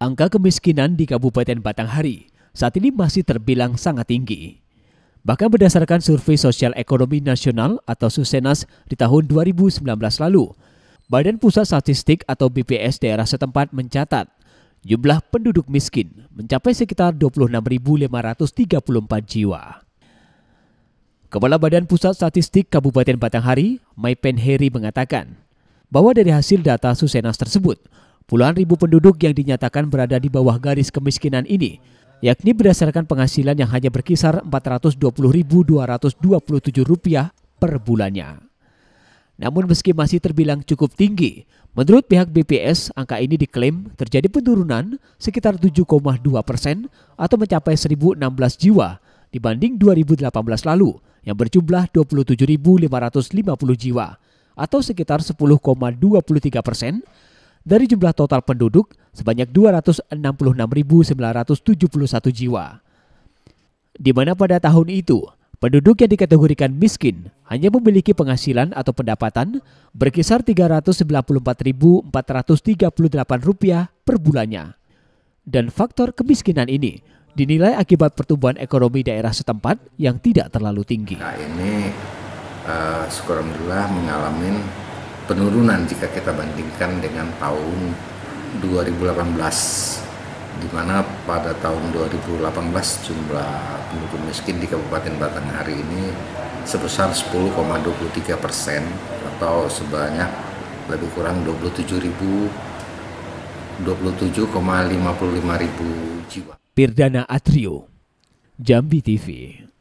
Angka kemiskinan di Kabupaten Batanghari saat ini masih terbilang sangat tinggi. Bahkan berdasarkan Survei Sosial Ekonomi Nasional atau Susenas di tahun 2019 lalu, Badan Pusat Statistik atau BPS daerah setempat mencatat jumlah penduduk miskin mencapai sekitar 26.534 jiwa. Kepala Badan Pusat Statistik Kabupaten Batanghari, Maipen Heri mengatakan bahwa dari hasil data Susenas tersebut, Puluhan ribu penduduk yang dinyatakan berada di bawah garis kemiskinan ini, yakni berdasarkan penghasilan yang hanya berkisar Rp420.227 per bulannya. Namun meski masih terbilang cukup tinggi, menurut pihak BPS angka ini diklaim terjadi penurunan sekitar 7,2 persen atau mencapai 1.016 jiwa dibanding 2018 lalu yang berjumlah 27.550 jiwa atau sekitar 10,23 persen dari jumlah total penduduk sebanyak 266.971 jiwa. Di mana pada tahun itu, penduduk yang dikategorikan miskin hanya memiliki penghasilan atau pendapatan berkisar rp rupiah per bulannya. Dan faktor kemiskinan ini dinilai akibat pertumbuhan ekonomi daerah setempat yang tidak terlalu tinggi. Nah ini uh, syukur alhamdulillah mengalami penurunan jika kita bandingkan dengan tahun 2018 di mana pada tahun 2018 jumlah penduduk miskin di Kabupaten Batang hari ini sebesar 10,23 persen atau sebanyak lebih kurang 27 ribu 27,55 ribu jiwa. Pirdana Atrio, Jambi TV.